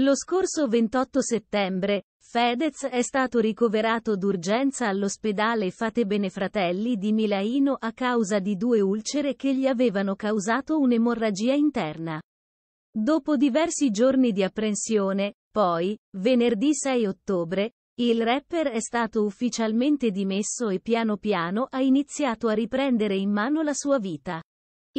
Lo scorso 28 settembre, Fedez è stato ricoverato d'urgenza all'ospedale Fate Fratelli di Milaino a causa di due ulcere che gli avevano causato un'emorragia interna. Dopo diversi giorni di apprensione, poi, venerdì 6 ottobre, il rapper è stato ufficialmente dimesso e piano piano ha iniziato a riprendere in mano la sua vita.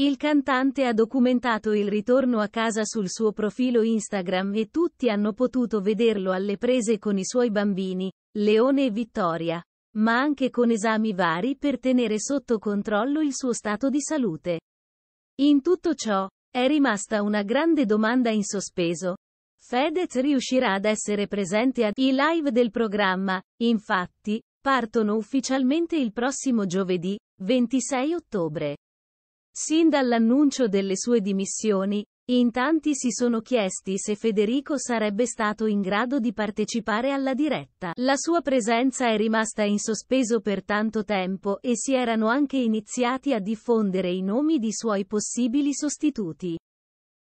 Il cantante ha documentato il ritorno a casa sul suo profilo Instagram e tutti hanno potuto vederlo alle prese con i suoi bambini, Leone e Vittoria, ma anche con esami vari per tenere sotto controllo il suo stato di salute. In tutto ciò, è rimasta una grande domanda in sospeso. Fedez riuscirà ad essere presente ai live del programma, infatti, partono ufficialmente il prossimo giovedì, 26 ottobre. Sin dall'annuncio delle sue dimissioni, in tanti si sono chiesti se Federico sarebbe stato in grado di partecipare alla diretta. La sua presenza è rimasta in sospeso per tanto tempo e si erano anche iniziati a diffondere i nomi di suoi possibili sostituti.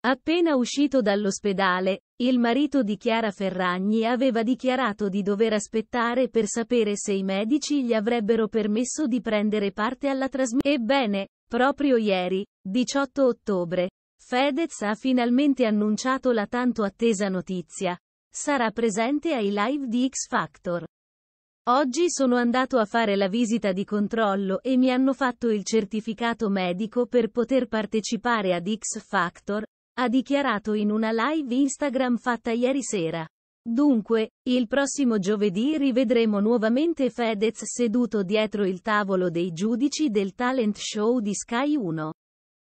Appena uscito dall'ospedale, il marito di Chiara Ferragni aveva dichiarato di dover aspettare per sapere se i medici gli avrebbero permesso di prendere parte alla trasmissione. Ebbene, proprio ieri, 18 ottobre, Fedez ha finalmente annunciato la tanto attesa notizia. Sarà presente ai live di X Factor. Oggi sono andato a fare la visita di controllo e mi hanno fatto il certificato medico per poter partecipare ad X Factor, ha dichiarato in una live Instagram fatta ieri sera. Dunque, il prossimo giovedì rivedremo nuovamente Fedez seduto dietro il tavolo dei giudici del talent show di Sky 1.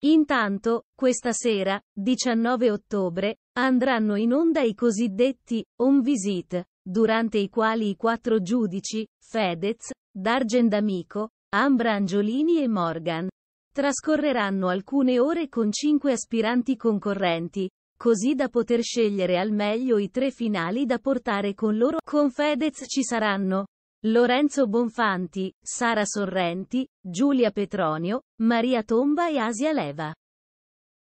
Intanto, questa sera, 19 ottobre, andranno in onda i cosiddetti on visit, durante i quali i quattro giudici, Fedez, Dargen D'Amico, Ambra Angiolini e Morgan, Trascorreranno alcune ore con cinque aspiranti concorrenti, così da poter scegliere al meglio i tre finali da portare con loro. Con Fedez ci saranno Lorenzo Bonfanti, Sara Sorrenti, Giulia Petronio, Maria Tomba e Asia Leva.